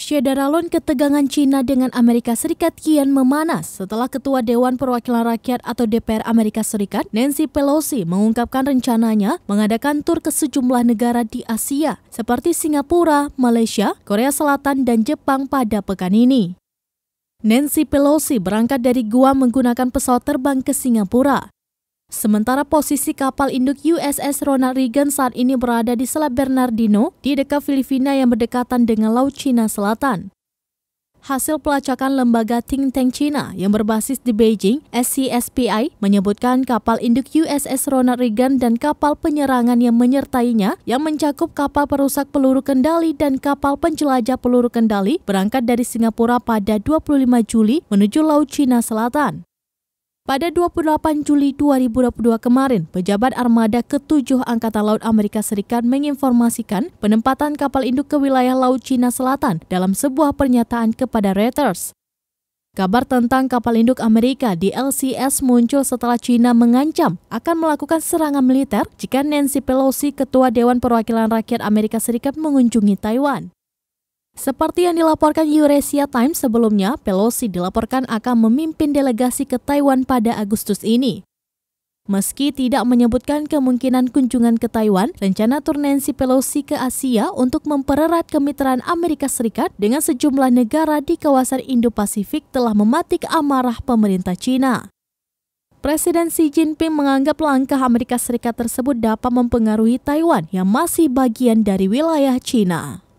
Syedaralon ketegangan Cina dengan Amerika Serikat kian memanas setelah Ketua Dewan Perwakilan Rakyat atau DPR Amerika Serikat, Nancy Pelosi, mengungkapkan rencananya mengadakan tur ke sejumlah negara di Asia seperti Singapura, Malaysia, Korea Selatan, dan Jepang pada pekan ini. Nancy Pelosi berangkat dari Guam menggunakan pesawat terbang ke Singapura. Sementara posisi kapal induk USS Ronald Reagan saat ini berada di Selat Bernardino di dekat Filipina yang berdekatan dengan Laut Cina Selatan. Hasil pelacakan lembaga think tank Cina yang berbasis di Beijing, SCSPI, menyebutkan kapal induk USS Ronald Reagan dan kapal penyerangan yang menyertainya yang mencakup kapal perusak peluru kendali dan kapal penjelajah peluru kendali berangkat dari Singapura pada 25 Juli menuju Laut Cina Selatan. Pada 28 Juli 2022 kemarin, pejabat armada ke-7 Angkatan Laut Amerika Serikat menginformasikan penempatan kapal induk ke wilayah Laut Cina Selatan dalam sebuah pernyataan kepada Reuters. Kabar tentang kapal induk Amerika di LCS muncul setelah China mengancam akan melakukan serangan militer jika Nancy Pelosi, Ketua Dewan Perwakilan Rakyat Amerika Serikat mengunjungi Taiwan. Seperti yang dilaporkan Eurasia Times sebelumnya, Pelosi dilaporkan akan memimpin delegasi ke Taiwan pada Agustus ini. Meski tidak menyebutkan kemungkinan kunjungan ke Taiwan, rencana tur Pelosi ke Asia untuk mempererat kemitraan Amerika Serikat dengan sejumlah negara di kawasan Indo-Pasifik telah mematik amarah pemerintah China. Presiden Xi Jinping menganggap langkah Amerika Serikat tersebut dapat mempengaruhi Taiwan yang masih bagian dari wilayah China.